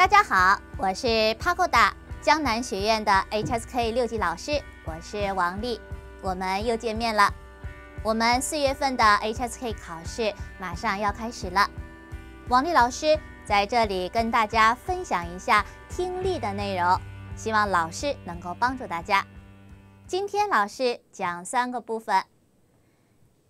大家好，我是 p a o 哥 a 江南学院的 HSK 六级老师，我是王丽，我们又见面了。我们四月份的 HSK 考试马上要开始了，王丽老师在这里跟大家分享一下听力的内容，希望老师能够帮助大家。今天老师讲三个部分，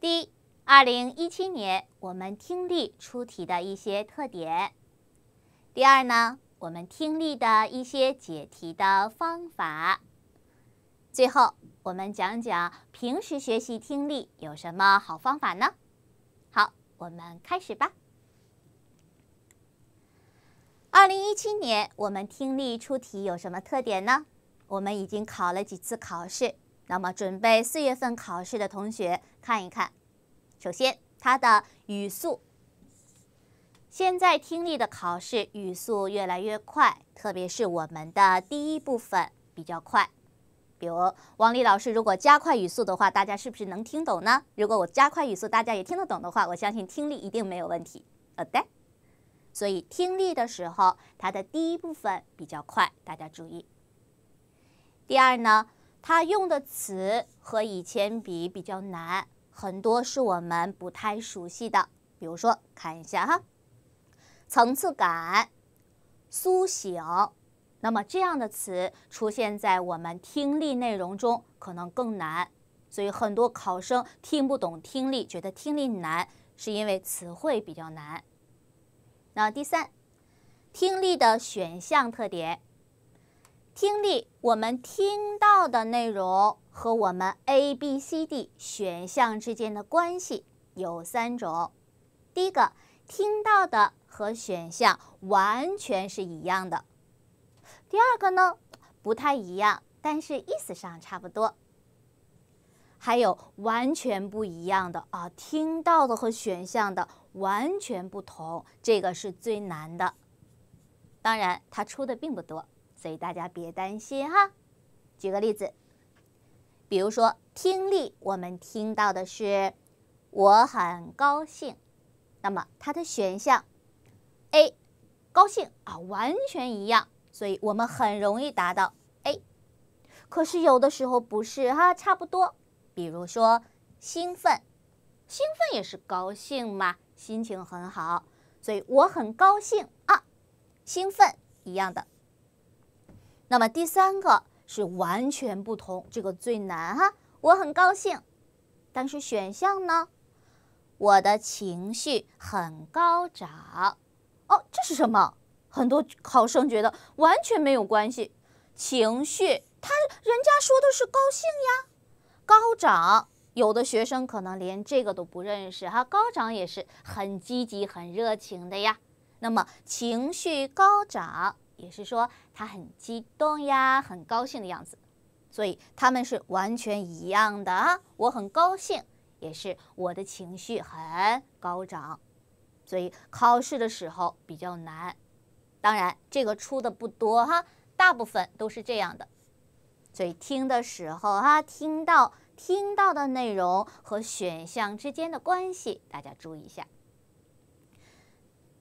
第一，二零一七年我们听力出题的一些特点。第二呢，我们听力的一些解题的方法。最后，我们讲讲平时学习听力有什么好方法呢？好，我们开始吧。二零一七年我们听力出题有什么特点呢？我们已经考了几次考试，那么准备四月份考试的同学看一看。首先，它的语速。现在听力的考试语速越来越快，特别是我们的第一部分比较快。比如王丽老师如果加快语速的话，大家是不是能听懂呢？如果我加快语速，大家也听得懂的话，我相信听力一定没有问题。好的，所以听力的时候，它的第一部分比较快，大家注意。第二呢，它用的词和以前比比较难，很多是我们不太熟悉的。比如说，看一下哈。层次感苏醒，那么这样的词出现在我们听力内容中，可能更难。所以很多考生听不懂听力，觉得听力难，是因为词汇比较难。那第三，听力的选项特点，听力我们听到的内容和我们 A、B、C、D 选项之间的关系有三种。第一个。听到的和选项完全是一样的。第二个呢，不太一样，但是意思上差不多。还有完全不一样的啊，听到的和选项的完全不同，这个是最难的。当然，它出的并不多，所以大家别担心哈。举个例子，比如说听力，我们听到的是“我很高兴”。那么它的选项，A，高兴啊，完全一样，所以我们很容易达到 A。可是有的时候不是哈，差不多，比如说兴奋，兴奋也是高兴嘛，心情很好，所以我很高兴啊，兴奋一样的。那么第三个是完全不同，这个最难哈，我很高兴，但是选项呢？我的情绪很高涨，哦，这是什么？很多考生觉得完全没有关系。情绪，他人家说的是高兴呀，高涨。有的学生可能连这个都不认识哈，高涨也是很积极、很热情的呀。那么情绪高涨，也是说他很激动呀，很高兴的样子。所以他们是完全一样的啊。我很高兴。也是我的情绪很高涨，所以考试的时候比较难。当然，这个出的不多哈，大部分都是这样的。所以听的时候啊，听到听到的内容和选项之间的关系，大家注意一下。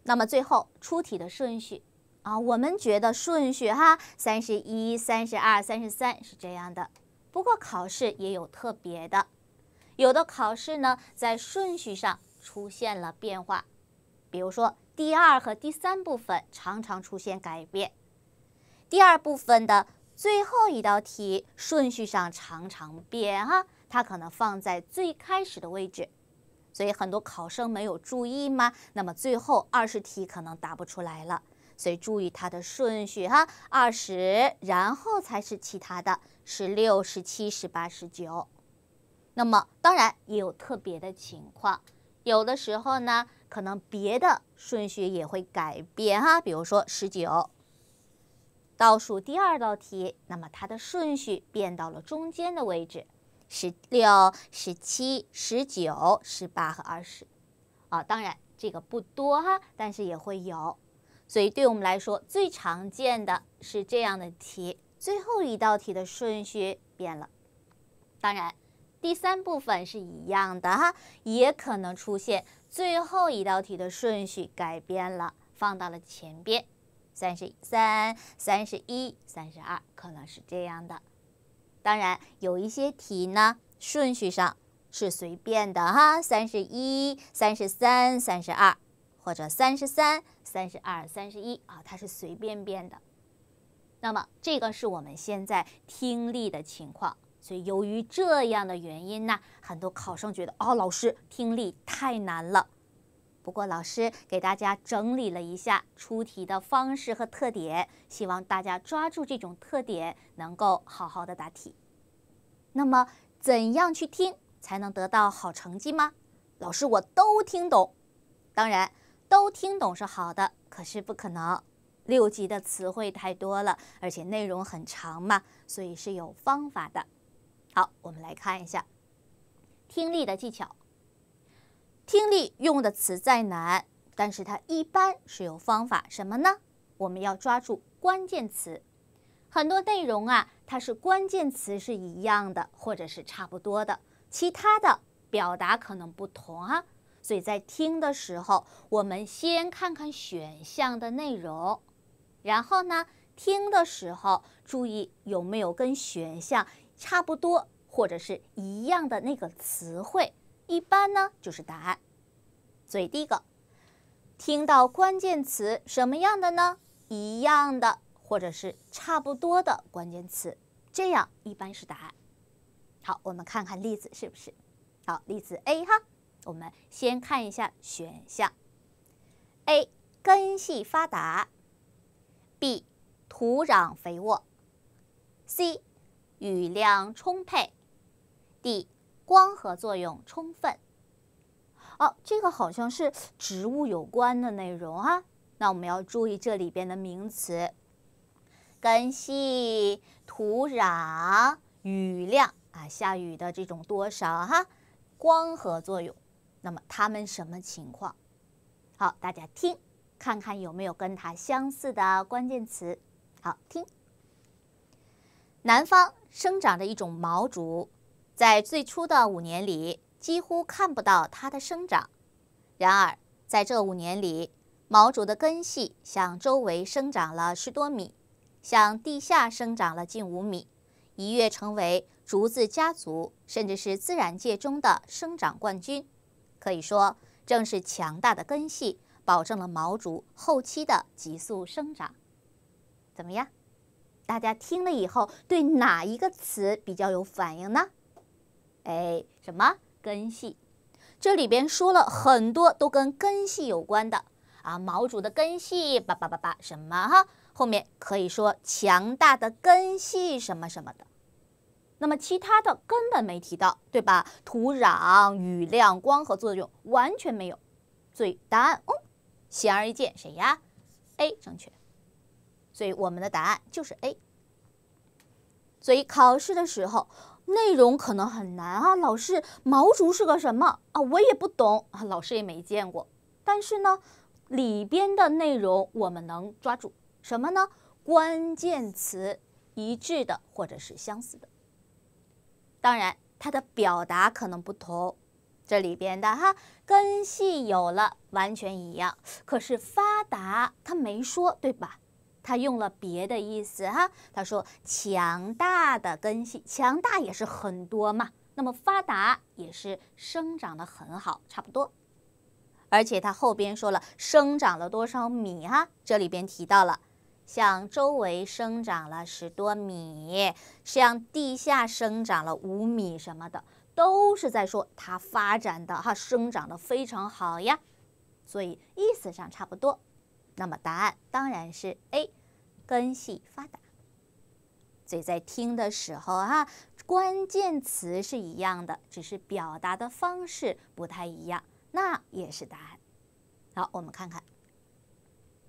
那么最后出题的顺序啊，我们觉得顺序哈，三十一、三十二、三十三是这样的。不过考试也有特别的。有的考试呢，在顺序上出现了变化，比如说第二和第三部分常常出现改变，第二部分的最后一道题顺序上常常变哈，它可能放在最开始的位置，所以很多考生没有注意嘛，那么最后二十题可能答不出来了，所以注意它的顺序哈，二十，然后才是其他的是六、十七、十八、十九。那么当然也有特别的情况，有的时候呢，可能别的顺序也会改变哈。比如说十九倒数第二道题，那么它的顺序变到了中间的位置，十六、十七、十九、十八和二十啊。当然这个不多哈，但是也会有。所以对我们来说最常见的是这样的题，最后一道题的顺序变了。当然。第三部分是一样的哈，也可能出现最后一道题的顺序改变了，放到了前边。三十三、三十一、三十二，可能是这样的。当然，有一些题呢，顺序上是随便的哈。三十一、三十三、三十二，或者三十三、三十二、三十一啊，它是随便变的。那么，这个是我们现在听力的情况。所以，由于这样的原因呢，很多考生觉得哦，老师听力太难了。不过，老师给大家整理了一下出题的方式和特点，希望大家抓住这种特点，能够好好的答题。那么，怎样去听才能得到好成绩吗？老师，我都听懂。当然，都听懂是好的，可是不可能。六级的词汇太多了，而且内容很长嘛，所以是有方法的。好，我们来看一下听力的技巧。听力用的词再难，但是它一般是有方法。什么呢？我们要抓住关键词。很多内容啊，它是关键词是一样的，或者是差不多的，其他的表达可能不同啊。所以在听的时候，我们先看看选项的内容，然后呢，听的时候注意有没有跟选项。差不多或者是一样的那个词汇，一般呢就是答案。所以第一个听到关键词什么样的呢？一样的或者是差不多的关键词，这样一般是答案。好，我们看看例子是不是好。例子 A 哈，我们先看一下选项：A 根系发达，B 土壤肥沃，C。雨量充沛，D 光合作用充分。哦，这个好像是植物有关的内容哈。那我们要注意这里边的名词：根系、土壤、雨量啊，下雨的这种多少哈，光合作用。那么它们什么情况？好，大家听，看看有没有跟它相似的关键词。好，听南方。生长的一种毛竹，在最初的五年里几乎看不到它的生长。然而，在这五年里，毛竹的根系向周围生长了十多米，向地下生长了近五米，一跃成为竹子家族甚至是自然界中的生长冠军。可以说，正是强大的根系保证了毛竹后期的急速生长。怎么样？大家听了以后，对哪一个词比较有反应呢？哎，什么根系？这里边说了很多都跟根系有关的啊，毛竹的根系，叭叭叭叭，什么哈？后面可以说强大的根系，什么什么的。那么其他的根本没提到，对吧？土壤、雨量、光合作用完全没有。所以答案哦，显而易见，谁呀？A 正确。所以我们的答案就是 A。所以考试的时候内容可能很难啊，老师毛竹是个什么啊？我也不懂啊，老师也没见过。但是呢，里边的内容我们能抓住什么呢？关键词一致的或者是相似的。当然它的表达可能不同，这里边的哈根系有了完全一样，可是发达它没说对吧？他用了别的意思哈，他说强大的根系，强大也是很多嘛，那么发达也是生长的很好，差不多。而且他后边说了生长了多少米啊？这里边提到了，像周围生长了十多米，像地下生长了五米什么的，都是在说它发展的哈，生长的非常好呀。所以意思上差不多，那么答案当然是 A。根系发达，所以在听的时候啊，关键词是一样的，只是表达的方式不太一样，那也是答案。好，我们看看。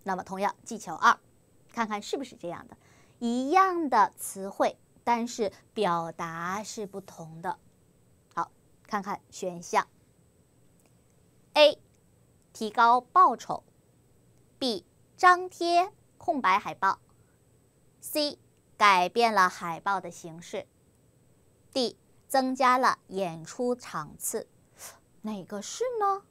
那么同样技巧二，看看是不是这样的，一样的词汇，但是表达是不同的。好，看看选项。A，提高报酬；B，张贴空白海报。C 改变了海报的形式，D 增加了演出场次，哪个是呢？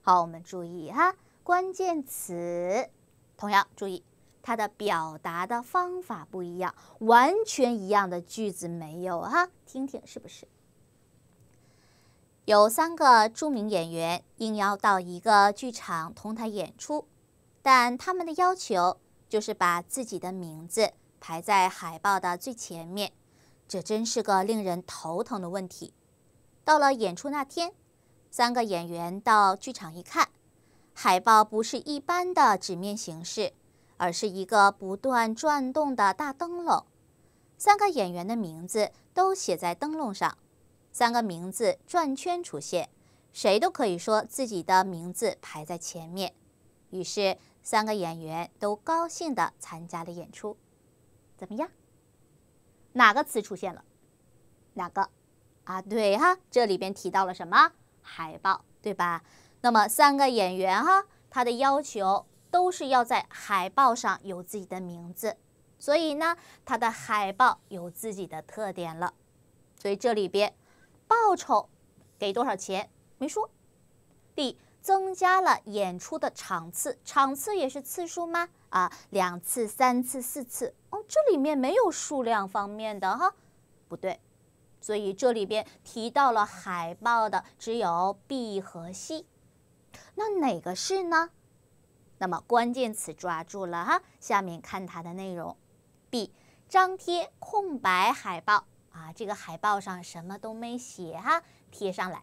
好，我们注意哈，关键词同样注意它的表达的方法不一样，完全一样的句子没有哈，听听是不是？有三个著名演员应邀到一个剧场同台演出，但他们的要求。就是把自己的名字排在海报的最前面，这真是个令人头疼的问题。到了演出那天，三个演员到剧场一看，海报不是一般的纸面形式，而是一个不断转动的大灯笼。三个演员的名字都写在灯笼上，三个名字转圈出现，谁都可以说自己的名字排在前面。于是。三个演员都高兴的参加了演出，怎么样？哪个词出现了？哪个？啊，对哈，这里边提到了什么？海报，对吧？那么三个演员哈，他的要求都是要在海报上有自己的名字，所以呢，他的海报有自己的特点了。所以这里边，报酬给多少钱没说。D。增加了演出的场次，场次也是次数吗？啊，两次、三次、四次，哦，这里面没有数量方面的哈，不对，所以这里边提到了海报的只有 B 和 C，那哪个是呢？那么关键词抓住了哈，下面看它的内容，B 张贴空白海报啊，这个海报上什么都没写哈，贴上来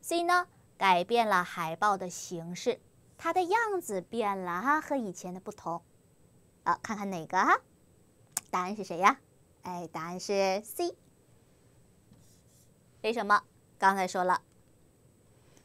，C 呢？改变了海报的形式，它的样子变了哈，和以前的不同。啊，看看哪个哈？答案是谁呀？哎，答案是 C。为什么？刚才说了，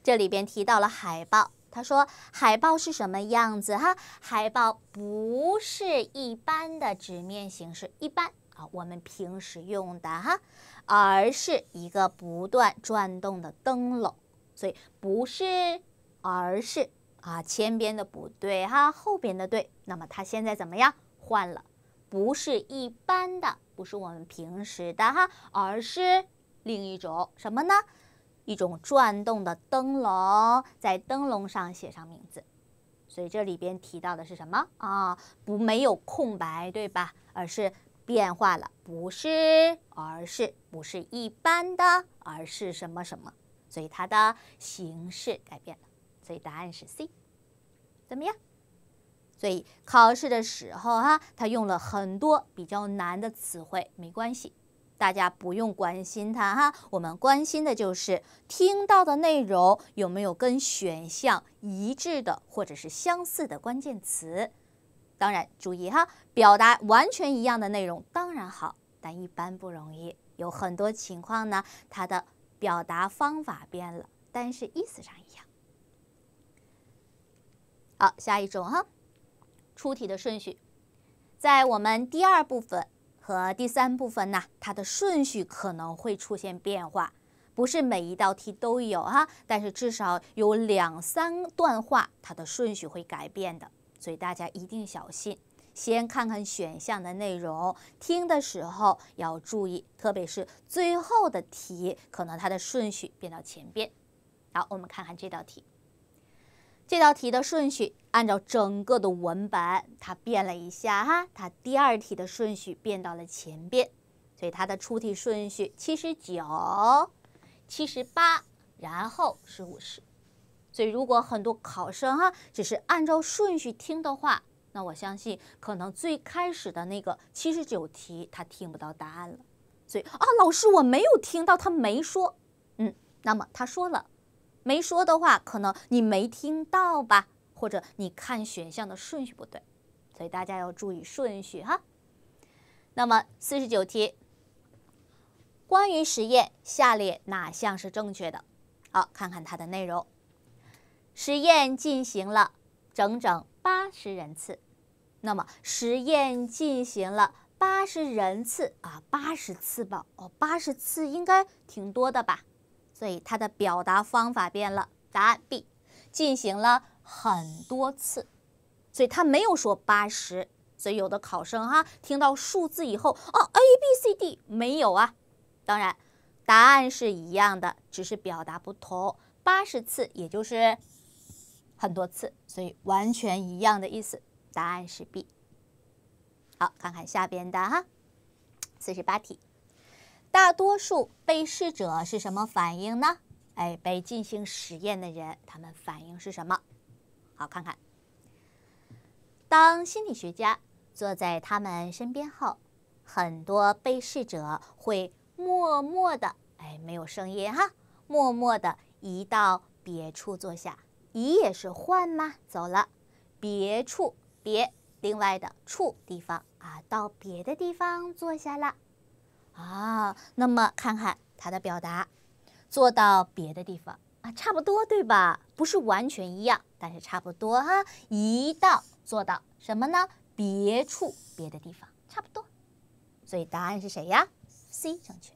这里边提到了海报，他说海报是什么样子哈？海报不是一般的纸面形式，一般啊，我们平时用的哈，而是一个不断转动的灯笼。所以不是，而是啊，前边的不对哈，后边的对。那么它现在怎么样？换了，不是一般的，不是我们平时的哈，而是另一种什么呢？一种转动的灯笼，在灯笼上写上名字。所以这里边提到的是什么啊？不，没有空白对吧？而是变化了，不是，而是不是一般的，而是什么什么？所以它的形式改变了，所以答案是 C。怎么样？所以考试的时候哈，它用了很多比较难的词汇，没关系，大家不用关心它哈。我们关心的就是听到的内容有没有跟选项一致的或者是相似的关键词。当然，注意哈，表达完全一样的内容当然好，但一般不容易。有很多情况呢，它的。表达方法变了，但是意思上一样。好，下一种哈，出题的顺序，在我们第二部分和第三部分呢，它的顺序可能会出现变化，不是每一道题都有啊，但是至少有两三段话，它的顺序会改变的，所以大家一定小心。先看看选项的内容，听的时候要注意，特别是最后的题，可能它的顺序变到前边。好，我们看看这道题，这道题的顺序按照整个的文本它变了一下哈，它第二题的顺序变到了前边，所以它的出题顺序七十九、七十八，然后是五十。所以如果很多考生哈只是按照顺序听的话，那我相信，可能最开始的那个七十九题，他听不到答案了，所以啊，老师我没有听到，他没说，嗯，那么他说了，没说的话，可能你没听到吧，或者你看选项的顺序不对，所以大家要注意顺序哈。那么四十九题，关于实验，下列哪项是正确的？好，看看它的内容，实验进行了整整八十人次。那么实验进行了八十人次啊，八十次吧，哦，八十次应该挺多的吧，所以它的表达方法变了。答案 B，进行了很多次，所以他没有说八十，所以有的考生哈听到数字以后，哦，A、B、C、D 没有啊。当然，答案是一样的，只是表达不同。八十次也就是很多次，所以完全一样的意思。答案是 B。好，看看下边的哈，四十八题，大多数被试者是什么反应呢？哎，被进行实验的人，他们反应是什么？好，看看，当心理学家坐在他们身边后，很多被试者会默默的，哎，没有声音哈，默默的移到别处坐下。移也是换吗？走了，别处。别，另外的处地方啊，到别的地方坐下了啊。那么看看它的表达，坐到别的地方啊，差不多对吧？不是完全一样，但是差不多哈。移到坐到什么呢？别处，别的地方，差不多。所以答案是谁呀？C 正确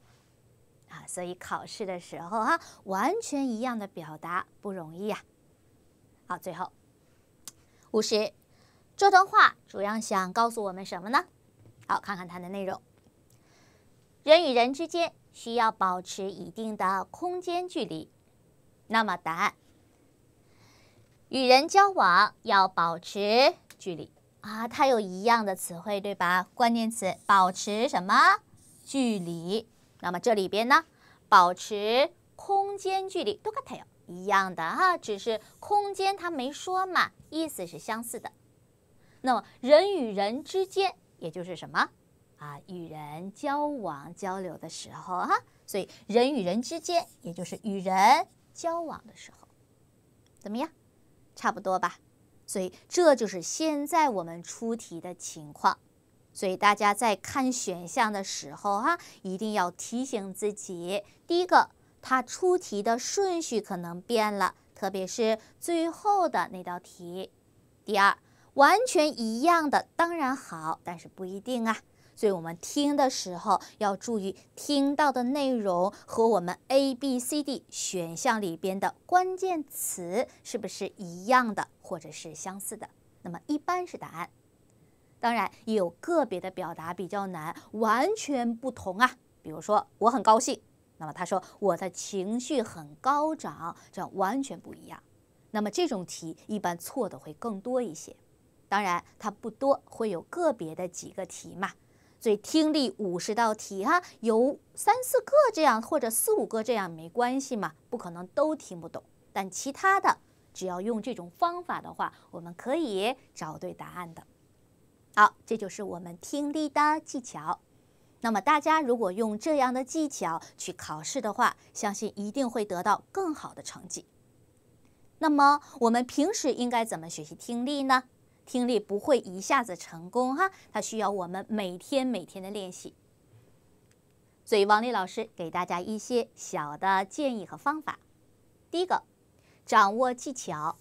啊。所以考试的时候哈，完全一样的表达不容易呀。好，最后五十。这段话主要想告诉我们什么呢？好，看看它的内容。人与人之间需要保持一定的空间距离。那么答案，与人交往要保持距离啊。它有一样的词汇对吧？关键词保持什么距离？那么这里边呢，保持空间距离，都跟它有一样的哈，只是空间它没说嘛，意思是相似的。那么人与人之间，也就是什么，啊，与人交往交流的时候哈，所以人与人之间，也就是与人交往的时候，怎么样，差不多吧。所以这就是现在我们出题的情况。所以大家在看选项的时候哈，一定要提醒自己，第一个，它出题的顺序可能变了，特别是最后的那道题。第二。完全一样的当然好，但是不一定啊。所以我们听的时候要注意听到的内容和我们 A、B、C、D 选项里边的关键词是不是一样的，或者是相似的。那么一般是答案。当然也有个别的表达比较难，完全不同啊。比如说我很高兴，那么他说我的情绪很高涨，这样完全不一样。那么这种题一般错的会更多一些。当然，它不多，会有个别的几个题嘛。所以听力五十道题哈，有三四个这样，或者四五个这样，没关系嘛，不可能都听不懂。但其他的，只要用这种方法的话，我们可以找对答案的。好，这就是我们听力的技巧。那么大家如果用这样的技巧去考试的话，相信一定会得到更好的成绩。那么我们平时应该怎么学习听力呢？听力不会一下子成功哈，它需要我们每天每天的练习。所以王丽老师给大家一些小的建议和方法。第一个，掌握技巧。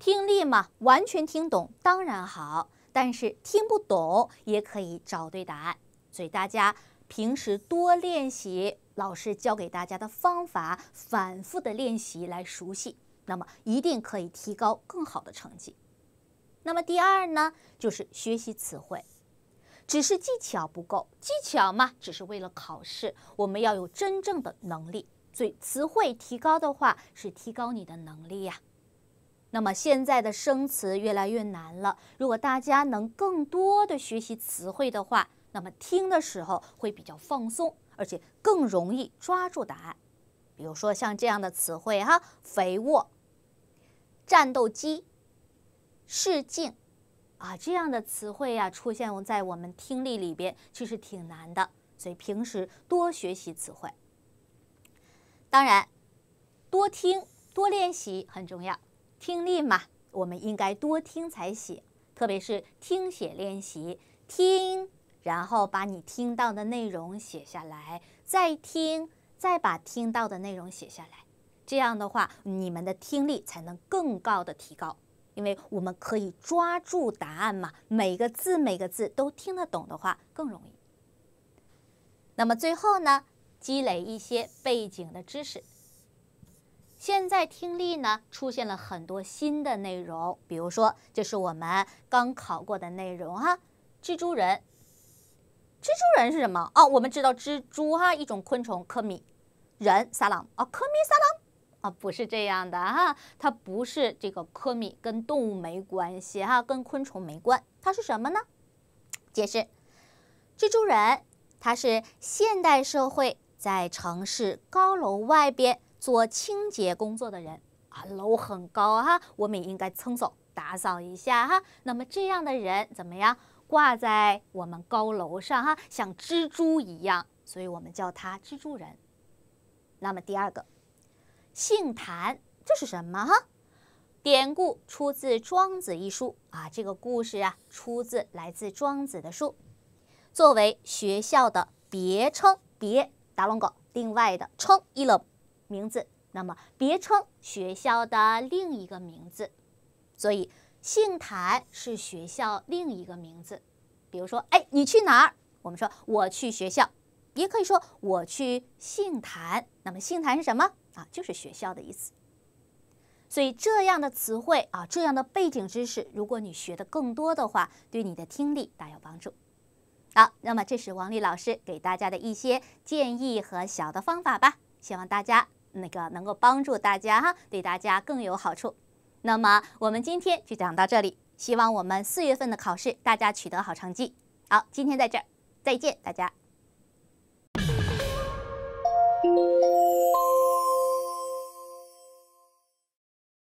听力嘛，完全听懂当然好，但是听不懂也可以找对答案。所以大家平时多练习，老师教给大家的方法，反复的练习来熟悉，那么一定可以提高更好的成绩。那么第二呢，就是学习词汇，只是技巧不够，技巧嘛，只是为了考试。我们要有真正的能力，所以词汇提高的话，是提高你的能力呀。那么现在的生词越来越难了，如果大家能更多的学习词汇的话，那么听的时候会比较放松，而且更容易抓住答案。比如说像这样的词汇哈，肥沃，战斗机。试镜，啊，这样的词汇呀，出现在我们听力里边，其实挺难的。所以平时多学习词汇，当然多听多练习很重要。听力嘛，我们应该多听才写，特别是听写练习，听，然后把你听到的内容写下来，再听，再把听到的内容写下来。这样的话，你们的听力才能更高的提高。因为我们可以抓住答案嘛，每个字每个字都听得懂的话更容易。那么最后呢，积累一些背景的知识。现在听力呢出现了很多新的内容，比如说这是我们刚考过的内容哈，蜘蛛人。蜘蛛人是什么？哦，我们知道蜘蛛哈，一种昆虫。科米人，撒朗，哦，科米撒朗。啊，不是这样的哈，它不是这个科米，跟动物没关系哈，跟昆虫没关，它是什么呢？解释：蜘蛛人，它是现代社会在城市高楼外边做清洁工作的人啊，楼很高哈，我们也应该撑扫打扫一下哈。那么这样的人怎么样？挂在我们高楼上哈，像蜘蛛一样，所以我们叫它蜘蛛人。那么第二个。姓坛这是什么哈？典故出自《庄子》一书啊。这个故事啊出自来自《庄子》的书。作为学校的别称，别达龙狗，另外的称一勒名字，那么别称学校的另一个名字。所以姓坛是学校另一个名字。比如说，哎，你去哪儿？我们说我去学校，也可以说我去杏坛。那么杏坛是什么？啊，就是学校的意思。所以这样的词汇啊，这样的背景知识，如果你学的更多的话，对你的听力大有帮助。好，那么这是王丽老师给大家的一些建议和小的方法吧，希望大家那个能够帮助大家哈，对大家更有好处。那么我们今天就讲到这里，希望我们四月份的考试大家取得好成绩。好，今天在这儿，再见大家。